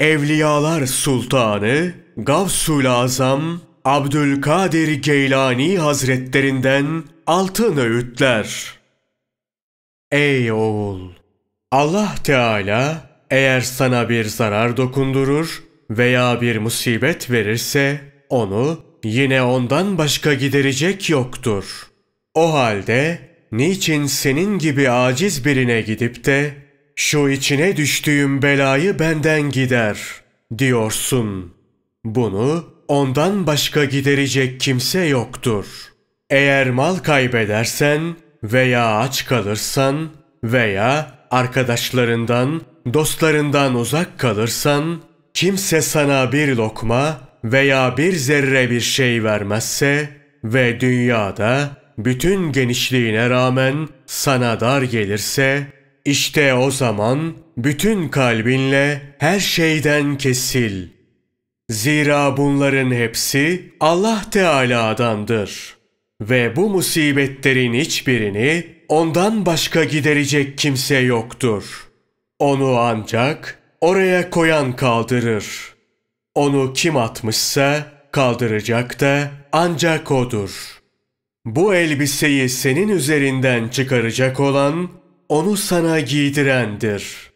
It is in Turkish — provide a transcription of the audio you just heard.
Evliyalar Sultanı Gavsul Azam Abdülkadir Geylani Hazretlerinden altın öğütler. Ey oğul! Allah Teala eğer sana bir zarar dokundurur veya bir musibet verirse onu yine ondan başka giderecek yoktur. O halde niçin senin gibi aciz birine gidip de şu içine düştüğüm belayı benden gider diyorsun. Bunu ondan başka giderecek kimse yoktur. Eğer mal kaybedersen veya aç kalırsan veya arkadaşlarından, dostlarından uzak kalırsan, kimse sana bir lokma veya bir zerre bir şey vermezse ve dünyada bütün genişliğine rağmen sana dar gelirse işte o zaman bütün kalbinle her şeyden kesil. Zira bunların hepsi Allah Teala'dandır. Ve bu musibetlerin hiçbirini ondan başka giderecek kimse yoktur. Onu ancak oraya koyan kaldırır. Onu kim atmışsa kaldıracak da ancak odur. Bu elbiseyi senin üzerinden çıkaracak olan onu sana giydirendir.